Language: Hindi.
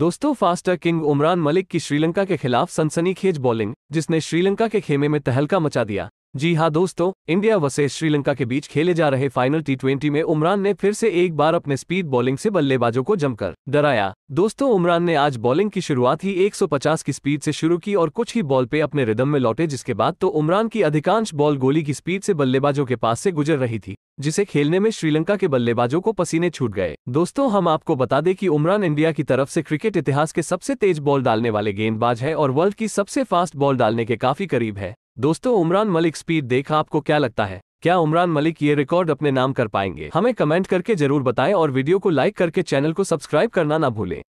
दोस्तों फास्टर किंग उमरान मलिक की श्रीलंका के खिलाफ सनसनीखेज बॉलिंग जिसने श्रीलंका के खेमे में तहलका मचा दिया जी हाँ दोस्तों इंडिया वसे श्रीलंका के बीच खेले जा रहे फाइनल टी में उमरान ने फिर से एक बार अपने स्पीड बॉलिंग से बल्लेबाजों को जमकर डराया दोस्तों उमरान ने आज बॉलिंग की शुरुआत ही 150 की स्पीड से शुरू की और कुछ ही बॉल पे अपने रिदम में लौटे जिसके बाद तो उमरान की अधिकांश बॉल गोली की स्पीड से बल्लेबाजों के पास से गुजर रही थी जिसे खेलने में श्रीलंका के बल्लेबाजों को पसीने छूट गए दोस्तों हम आपको बता दें कि उमरान इंडिया की तरफ से क्रिकेट इतिहास के सबसे तेज बॉल डालने वाले गेंदबाज है और वर्ल्ड की सबसे फास्ट बॉल डालने के काफी करीब है दोस्तों उमरान मलिक स्पीड देख आपको क्या लगता है क्या उमरान मलिक ये रिकॉर्ड अपने नाम कर पाएंगे हमें कमेंट करके जरूर बताएं और वीडियो को लाइक करके चैनल को सब्सक्राइब करना ना भूलें